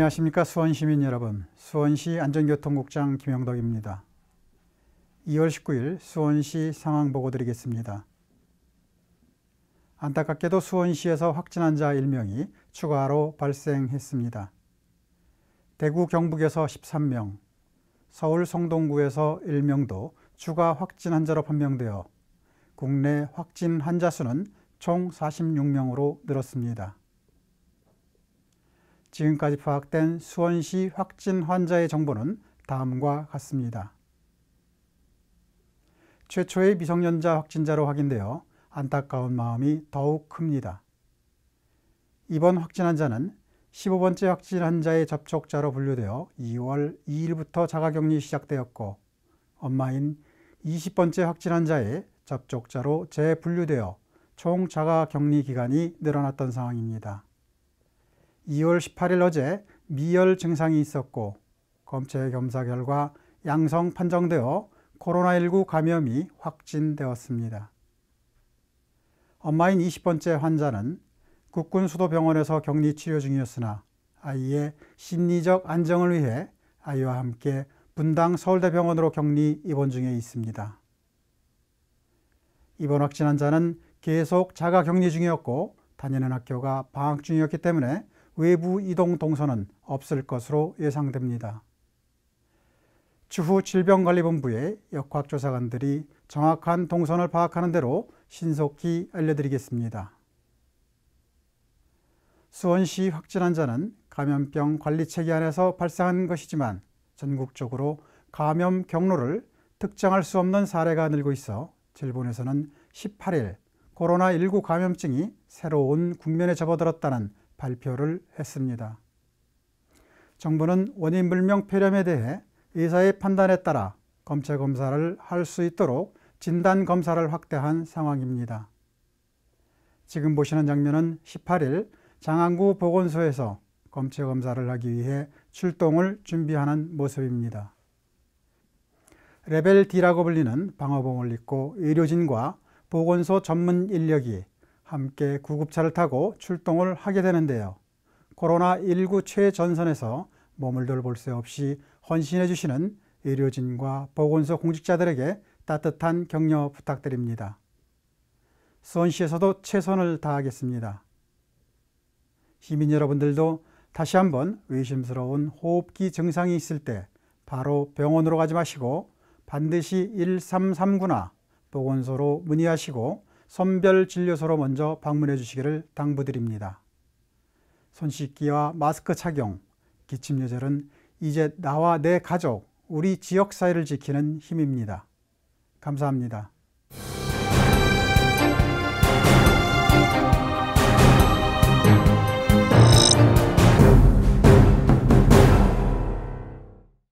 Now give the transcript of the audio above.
안녕하십니까 수원시민 여러분 수원시 안전교통국장 김영덕입니다. 2월 19일 수원시 상황 보고 드리겠습니다. 안타깝게도 수원시에서 확진 환자 1명이 추가로 발생했습니다. 대구 경북에서 13명, 서울 성동구에서 1명도 추가 확진 환자로 판명되어 국내 확진 환자 수는 총 46명으로 늘었습니다. 지금까지 파악된 수원시 확진 환자의 정보는 다음과 같습니다. 최초의 미성년자 확진자로 확인되어 안타까운 마음이 더욱 큽니다. 이번 확진 환자는 15번째 확진 환자의 접촉자로 분류되어 2월 2일부터 자가격리 시작되었고 엄마인 20번째 확진 환자의 접촉자로 재분류되어 총 자가격리 기간이 늘어났던 상황입니다. 2월 18일 어제 미열 증상이 있었고 검체 검사 결과 양성 판정되어 코로나19 감염이 확진되었습니다. 엄마인 20번째 환자는 국군 수도병원에서 격리 치료 중이었으나 아이의 심리적 안정을 위해 아이와 함께 분당 서울대병원으로 격리 입원 중에 있습니다. 이번 확진 환자는 계속 자가 격리 중이었고 다니는 학교가 방학 중이었기 때문에 외부 이동 동선은 없을 것으로 예상됩니다. 추후 질병관리본부의 역학조사관들이 정확한 동선을 파악하는 대로 신속히 알려드리겠습니다. 수원시 확진 환자는 감염병 관리 체계 안에서 발생한 것이지만 전국적으로 감염 경로를 특정할 수 없는 사례가 늘고 있어 일본에서는 18일 코로나19 감염증이 새로운 국면에 접어들었다는 발표를 했습니다. 정부는 원인 불명 폐렴에 대해 의사의 판단에 따라 검체 검사를 할 수 있도록 진단 검사를 확대한 상황입니다. 지금 보시는 장면은 18일 장안구 보건소에서 검체 검사를 하기 위해 출동을 준비하는 모습입니다. 레벨 D라고 불리는 방어봉을 입고 의료진과 보건소 전문 인력이 함께 구급차를 타고 출동을 하게 되는데요. 코로나19 최전선에서 몸을 돌볼 새 없이 헌신해 주시는 의료진과 보건소 공직자들에게 따뜻한 격려 부탁드립니다. 수원시에서도 최선을 다하겠습니다. 시민 여러분들도 다시 한번 의심스러운 호흡기 증상이 있을 때 바로 병원으로 가지 마시고 반드시 1339나 보건소로 문의하시고 선별진료소로 먼저 방문해 주시기를 당부드립니다. 손 씻기와 마스크 착용, 기침 요절은 이제 나와 내 가족, 우리 지역 사회를 지키는 힘입니다. 감사합니다.